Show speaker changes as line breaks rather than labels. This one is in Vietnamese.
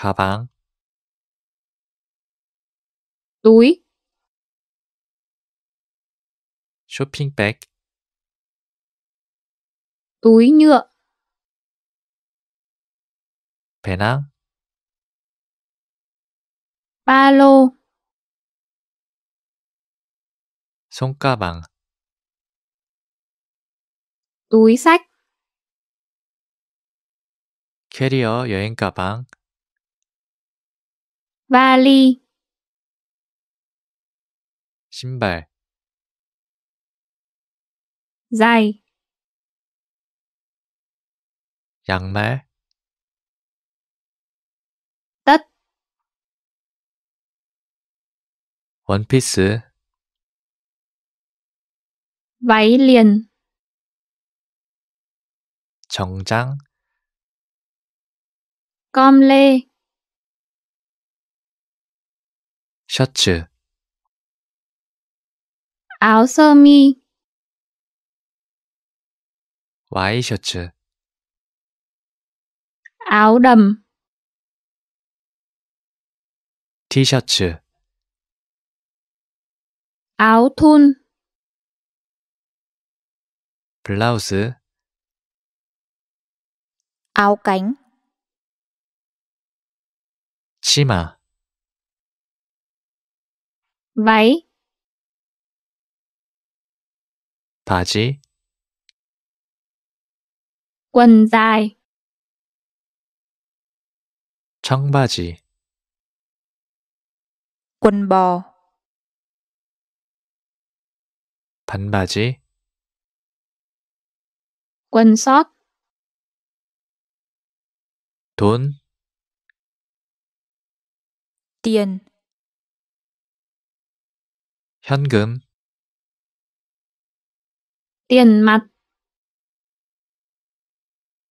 가방 túi shopping bag túi nhựa 배낭
ba lô
손가방 túi sách carrier, 여행 가방
vali 신발 giày
양말 tất 원피스
váy liền
정장
com lê 셔츠 áo sơ mi,
와이셔츠
áo đầm,
티셔츠
áo thun,
블라우스 áo cánh, 치마 váy 바지
quần dài
청바지
quần bò
반바지 quần sót 돈 tiền 현금
点맞